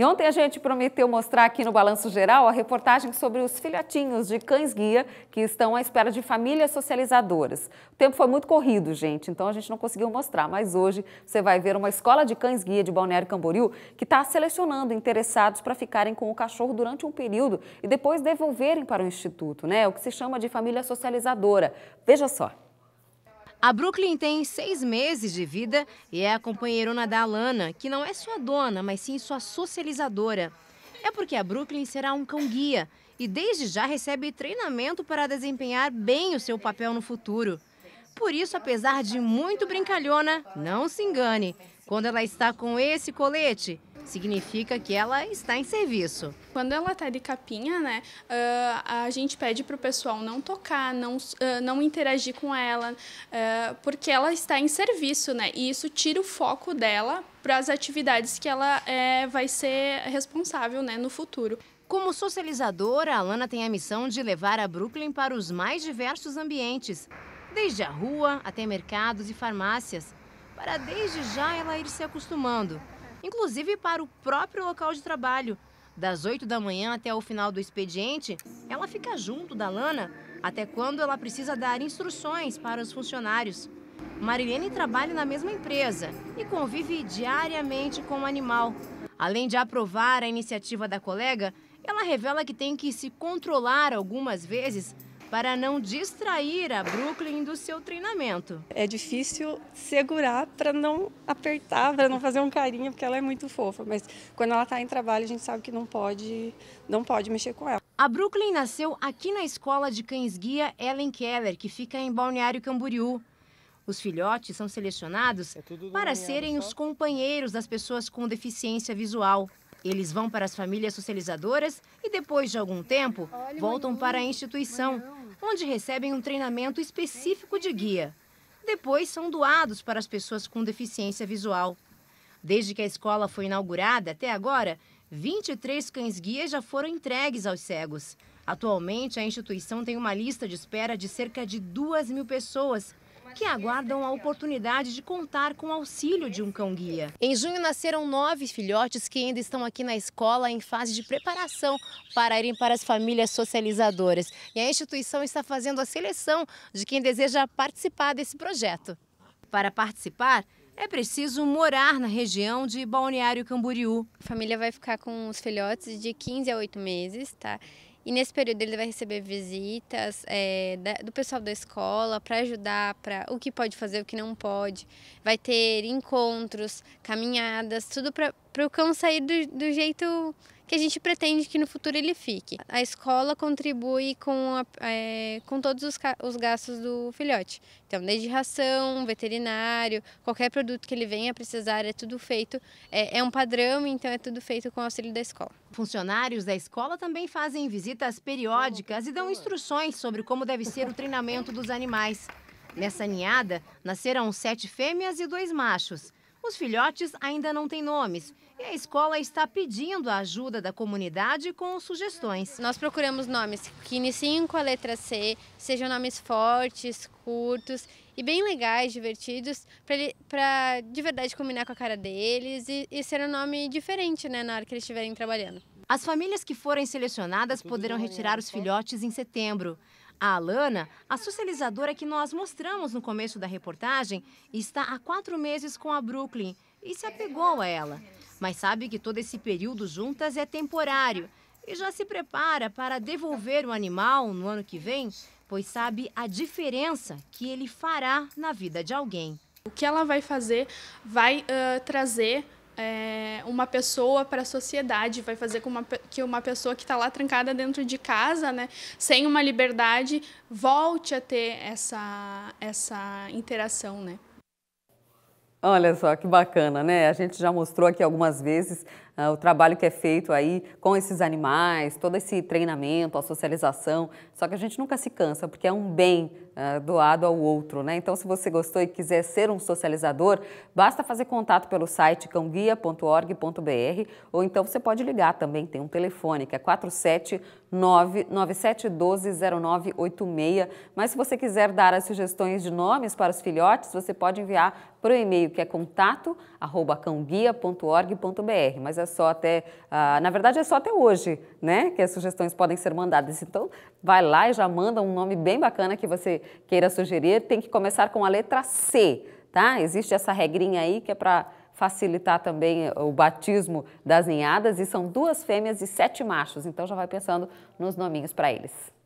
E ontem a gente prometeu mostrar aqui no Balanço Geral a reportagem sobre os filhotinhos de cães-guia que estão à espera de famílias socializadoras. O tempo foi muito corrido, gente, então a gente não conseguiu mostrar, mas hoje você vai ver uma escola de cães-guia de Balneário Camboriú que está selecionando interessados para ficarem com o cachorro durante um período e depois devolverem para o Instituto, né? O que se chama de família socializadora. Veja só. A Brooklyn tem seis meses de vida e é a companheirona da Alana, que não é sua dona, mas sim sua socializadora. É porque a Brooklyn será um cão-guia e desde já recebe treinamento para desempenhar bem o seu papel no futuro. Por isso, apesar de muito brincalhona, não se engane. Quando ela está com esse colete, significa que ela está em serviço. Quando ela está de capinha, né, ah, a gente pede para o pessoal não tocar, não, ah, não interagir com ela, ah, porque ela está em serviço, né, e isso tira o foco dela para as atividades que ela é, vai ser responsável né, no futuro. Como socializadora, a Alana tem a missão de levar a Brooklyn para os mais diversos ambientes, desde a rua até mercados e farmácias, para desde já ela ir se acostumando inclusive para o próprio local de trabalho. Das 8 da manhã até o final do expediente, ela fica junto da Lana até quando ela precisa dar instruções para os funcionários. Marilene trabalha na mesma empresa e convive diariamente com o animal. Além de aprovar a iniciativa da colega, ela revela que tem que se controlar algumas vezes para não distrair a Brooklyn do seu treinamento. É difícil segurar para não apertar, para não fazer um carinho, porque ela é muito fofa, mas quando ela está em trabalho, a gente sabe que não pode, não pode mexer com ela. A Brooklyn nasceu aqui na escola de cães-guia Ellen Keller, que fica em Balneário Camboriú. Os filhotes são selecionados é para serem só. os companheiros das pessoas com deficiência visual. Eles vão para as famílias socializadoras e, depois de algum tempo, Olha, voltam maninho, para a instituição, onde recebem um treinamento específico de guia. Depois são doados para as pessoas com deficiência visual. Desde que a escola foi inaugurada até agora, 23 cães-guias já foram entregues aos cegos. Atualmente, a instituição tem uma lista de espera de cerca de 2 mil pessoas que aguardam a oportunidade de contar com o auxílio de um cão-guia. Em junho nasceram nove filhotes que ainda estão aqui na escola em fase de preparação para irem para as famílias socializadoras. E a instituição está fazendo a seleção de quem deseja participar desse projeto. Para participar, é preciso morar na região de Balneário Camboriú. A família vai ficar com os filhotes de 15 a 8 meses, tá? E nesse período ele vai receber visitas é, da, do pessoal da escola para ajudar para o que pode fazer, o que não pode. Vai ter encontros, caminhadas, tudo para para o cão sair do, do jeito que a gente pretende que no futuro ele fique. A escola contribui com, a, é, com todos os, os, gastos do filhote. Então, desde ração, veterinário, qualquer produto que ele venha precisar, é tudo feito. É, é um padrão, então é tudo feito com o auxílio da escola. Funcionários da escola também fazem visitas periódicas e dão instruções sobre como deve ser o treinamento dos animais. Nessa ninhada, nasceram sete fêmeas e dois machos. Os filhotes ainda não têm nomes e a escola está pedindo a ajuda da comunidade com sugestões. Nós procuramos nomes que iniciem com a letra C, sejam nomes fortes, curtos e bem legais, divertidos, para de verdade combinar com a cara deles e, e ser um nome diferente né, na hora que eles estiverem trabalhando. As famílias que forem selecionadas poderão retirar né? os filhotes em setembro. A Alana, a socializadora que nós mostramos no começo da reportagem, está há quatro meses com a Brooklyn e se apegou a ela. Mas sabe que todo esse período juntas é temporário e já se prepara para devolver o animal no ano que vem, pois sabe a diferença que ele fará na vida de alguém. O que ela vai fazer vai uh, trazer é, uma pessoa para a sociedade, vai fazer com uma, que uma pessoa que está lá trancada dentro de casa, né, sem uma liberdade, volte a ter essa, essa interação, né? Olha só que bacana, né? A gente já mostrou aqui algumas vezes ah, o trabalho que é feito aí com esses animais, todo esse treinamento, a socialização. Só que a gente nunca se cansa, porque é um bem ah, doado ao outro, né? Então, se você gostou e quiser ser um socializador, basta fazer contato pelo site cãoguia.org.br ou então você pode ligar também, tem um telefone que é 47997120986. Mas se você quiser dar as sugestões de nomes para os filhotes, você pode enviar para o e-mail que é contato@cãoguia.org.br. Mas é só até, ah, na verdade é só até hoje, né, que as sugestões podem ser mandadas. Então, vai lá e já manda um nome bem bacana que você queira sugerir. Tem que começar com a letra C, tá? Existe essa regrinha aí que é para facilitar também eh, o batismo das ninhadas e são duas fêmeas e sete machos. Então já vai pensando nos nominhos para eles.